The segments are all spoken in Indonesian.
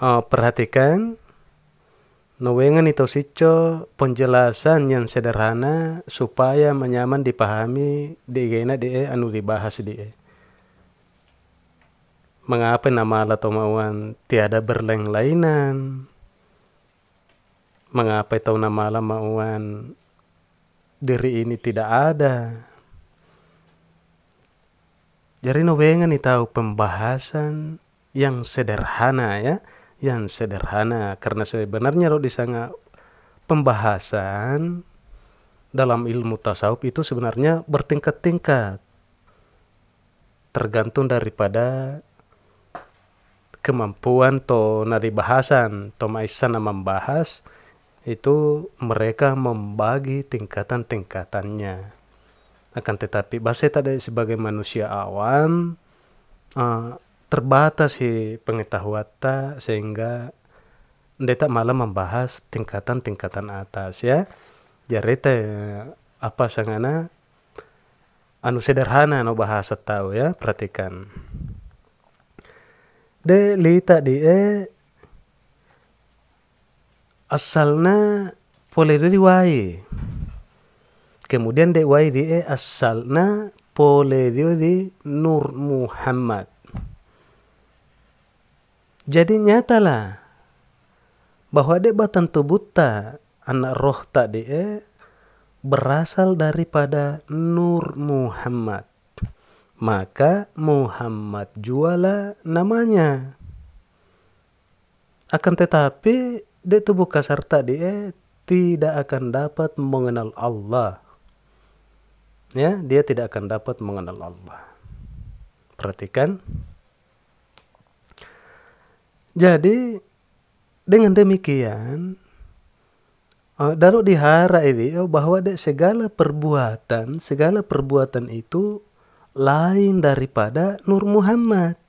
uh, perhatikan nuwengan itu sico penjelasan yang sederhana supaya menyaman dipahami di gena de anu dibahas di mengapa nama Allah mauan tiada berleng lainan mengapa tau nama Allah mauan diri ini tidak ada jadi nuwengan itu pembahasan yang sederhana ya yang sederhana karena sebenarnya di sana pembahasan dalam ilmu tasawuf itu sebenarnya bertingkat-tingkat tergantung daripada kemampuan to nadi bahasan to maisana membahas itu mereka membagi tingkatan-tingkatannya akan tetapi bahasa tadi sebagai manusia awam uh, terbatas si pengetahuan sehingga tak malah membahas tingkatan-tingkatan atas ya jadi ya, apa sangana anu sederhana no bahasa tahu ya perhatikan de lita di e asalna pole wai kemudian de wai di e asalna pole di nur Muhammad jadi nyatalah bahwa dia batan tak anak roh tak dia berasal daripada Nur Muhammad. Maka Muhammad juala namanya. Akan tetapi di tubuh kasar tak eh, tidak akan dapat mengenal Allah. Ya, dia tidak akan dapat mengenal Allah. Perhatikan jadi dengan demikian uh, Daru dihara ini oh, bahwa segala perbuatan, segala perbuatan itu lain daripada Nur Muhammad.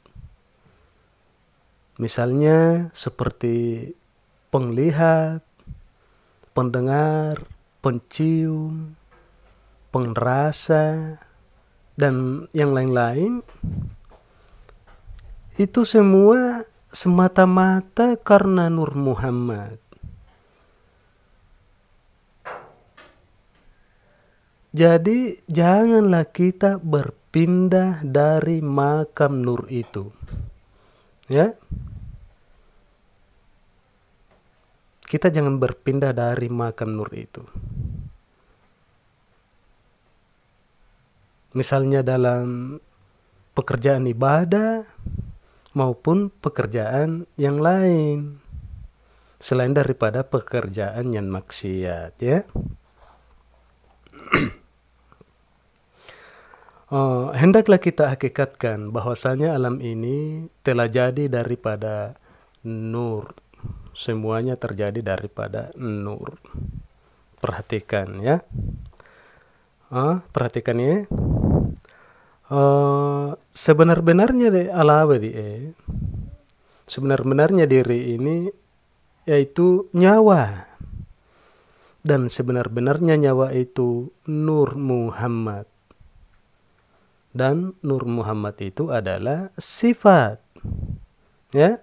Misalnya seperti penglihat, pendengar, pencium, pengerasa, dan yang lain-lain. Itu semua semata-mata karena Nur Muhammad. Jadi janganlah kita berpindah dari makam nur itu. Ya. Kita jangan berpindah dari makam nur itu. Misalnya dalam pekerjaan ibadah, maupun pekerjaan yang lain selain daripada pekerjaan yang maksiat ya oh, hendaklah kita hakikatkan bahwasanya alam ini telah jadi daripada nur semuanya terjadi daripada nur perhatikan ya oh, perhatikan ya Eh, sebenar-benarnya ala di eh sebenar-benarnya diri ini yaitu nyawa dan sebenar-benarnya nyawa itu Nur Muhammad dan Nur Muhammad itu adalah sifat ya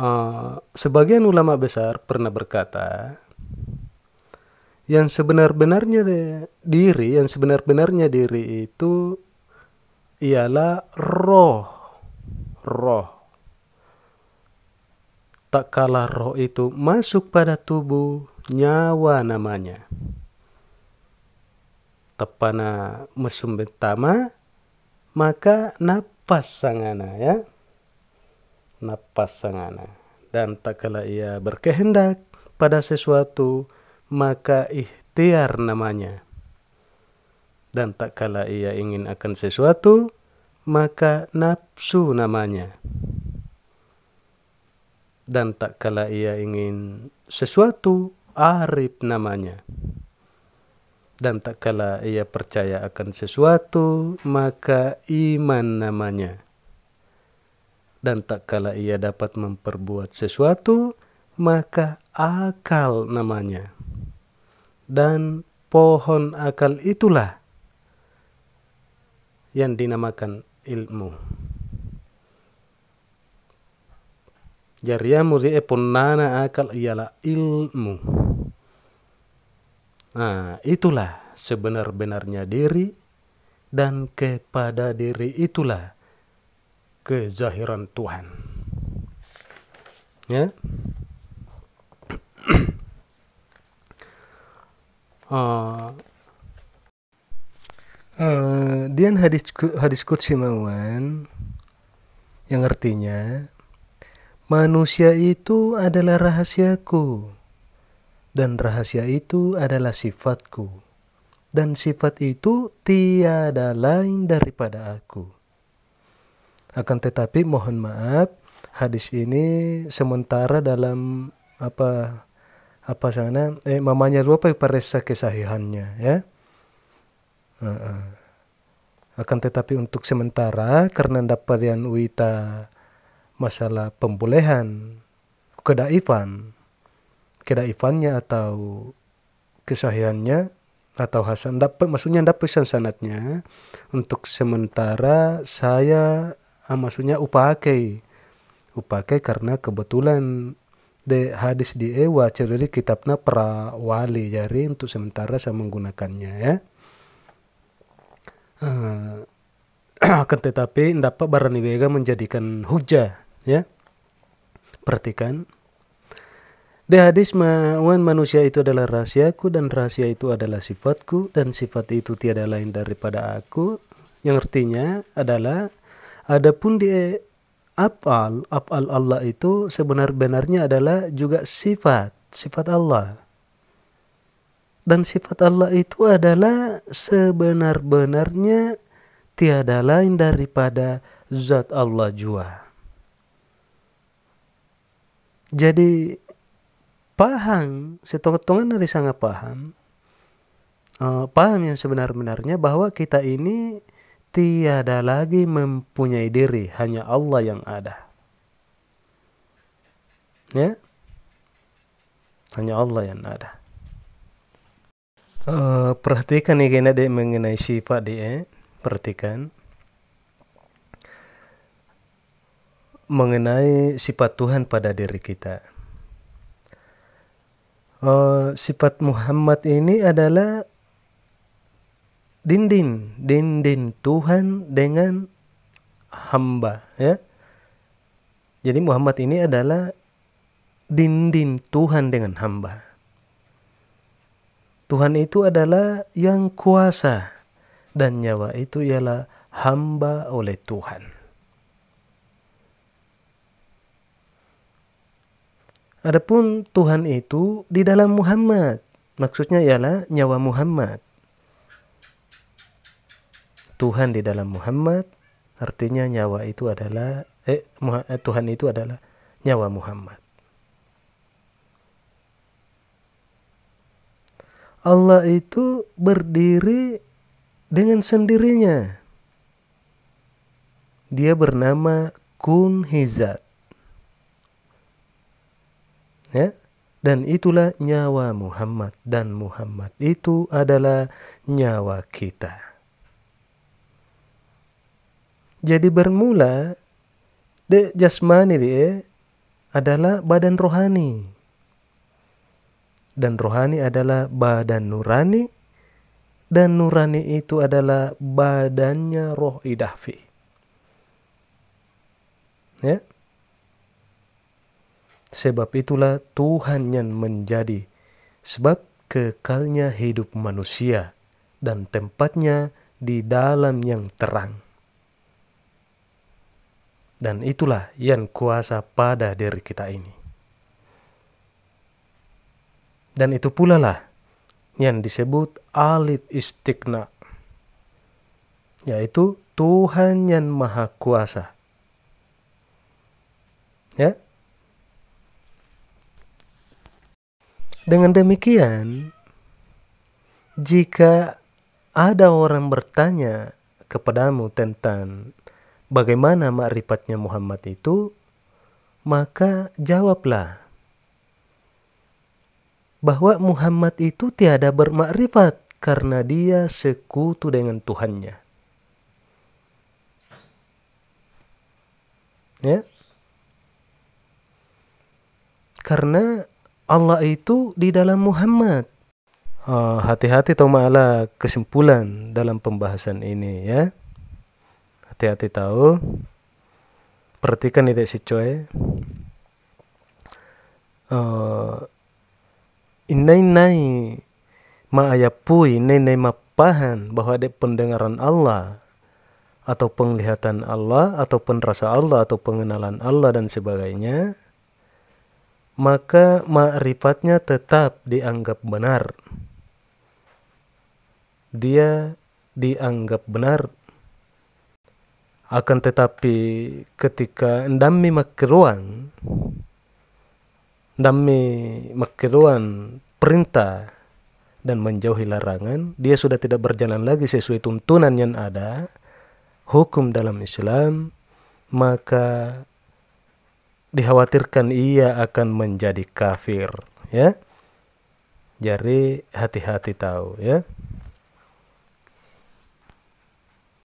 uh, sebagian ulama besar pernah berkata yang sebenar-benarnya diri yang sebenar-benarnya diri itu ialah roh roh tak kalah roh itu masuk pada tubuh nyawa namanya tepana mesum pertama maka napas sangana ya napas sangana dan tak kalah ia berkehendak pada sesuatu maka ikhtiar namanya. Dan tak kala ia ingin akan sesuatu, maka nafsu namanya. Dan tak kala ia ingin sesuatu, arif namanya. Dan tak kala ia percaya akan sesuatu, maka iman namanya. Dan tak kala ia dapat memperbuat sesuatu, maka akal namanya dan pohon akal itulah yang dinamakan ilmu. Jariah muri eponana akal ialah ilmu. Nah, itulah sebenar-benarnya diri dan kepada diri itulah kezahiran Tuhan. Ya. uh, dian hadis hadis kutsi mawan yang artinya manusia itu adalah rahasiaku dan rahasia itu adalah sifatku dan sifat itu tiada lain daripada aku akan tetapi mohon maaf hadis ini sementara dalam apa apa sana eh mamanya rupa resa kesahihannya ya uh, uh. akan tetapi untuk sementara karena dapat yang uita masalah pembolehan kedaifan kedaifannya atau kesahihannya atau hasan dapat maksudnya dapat pesan sanatnya untuk sementara saya ah, maksudnya upakai upakai karena kebetulan de hadis di ewa cerita kitabna pra wali jari untuk sementara saya menggunakannya ya eh, akan tetapi dapat barani wega menjadikan hujah ya perhatikan di hadis mawan manusia itu adalah rahasiaku dan rahasia itu adalah sifatku dan sifat itu tiada lain daripada aku yang artinya adalah adapun di e, Af'al, af'al Allah itu sebenar-benarnya adalah juga sifat, sifat Allah. Dan sifat Allah itu adalah sebenar-benarnya tiada lain daripada zat Allah jua. Jadi paham, setengah-tengah dari sangat paham, eh, paham yang sebenar-benarnya bahwa kita ini tiada lagi mempunyai diri, hanya Allah yang ada. Ya? Hanya Allah yang ada. Uh, perhatikan nih ya, kena dek mengenai sifat dia, perhatikan mengenai sifat Tuhan pada diri kita. Uh, sifat Muhammad ini adalah dinding dinding Tuhan dengan hamba ya jadi Muhammad ini adalah dinding Tuhan dengan hamba Tuhan itu adalah yang kuasa dan nyawa itu ialah hamba oleh Tuhan Adapun Tuhan itu di dalam Muhammad maksudnya ialah nyawa Muhammad Tuhan di dalam Muhammad artinya nyawa itu adalah eh, eh Tuhan itu adalah nyawa Muhammad. Allah itu berdiri dengan sendirinya. Dia bernama Kun Hizat. Ya, dan itulah nyawa Muhammad dan Muhammad itu adalah nyawa kita. Jadi bermula de jasmani dia adalah badan rohani. Dan rohani adalah badan nurani dan nurani itu adalah badannya roh idahfi. Ya. Sebab itulah Tuhan yang menjadi sebab kekalnya hidup manusia dan tempatnya di dalam yang terang dan itulah yang kuasa pada diri kita ini. Dan itu pula lah yang disebut alif istiqna, yaitu Tuhan yang maha kuasa. Ya. Dengan demikian, jika ada orang bertanya kepadamu tentang bagaimana makrifatnya Muhammad itu, maka jawablah bahwa Muhammad itu tiada bermakrifat karena dia sekutu dengan Tuhannya. Ya. Karena Allah itu di dalam Muhammad. Ah, hati-hati oh, Tomala kesimpulan dalam pembahasan ini ya hati-hati tahu perhatikan tidak si coy uh, eh, ini nai ini nai ma pahan bahwa ada pendengaran Allah atau penglihatan Allah atau penrasa Allah atau pengenalan Allah dan sebagainya maka ma'rifatnya tetap dianggap benar dia dianggap benar akan tetapi ketika ndami makruan ndami makruan perintah dan menjauhi larangan dia sudah tidak berjalan lagi sesuai tuntunan yang ada hukum dalam Islam maka dikhawatirkan ia akan menjadi kafir ya jadi hati-hati tahu ya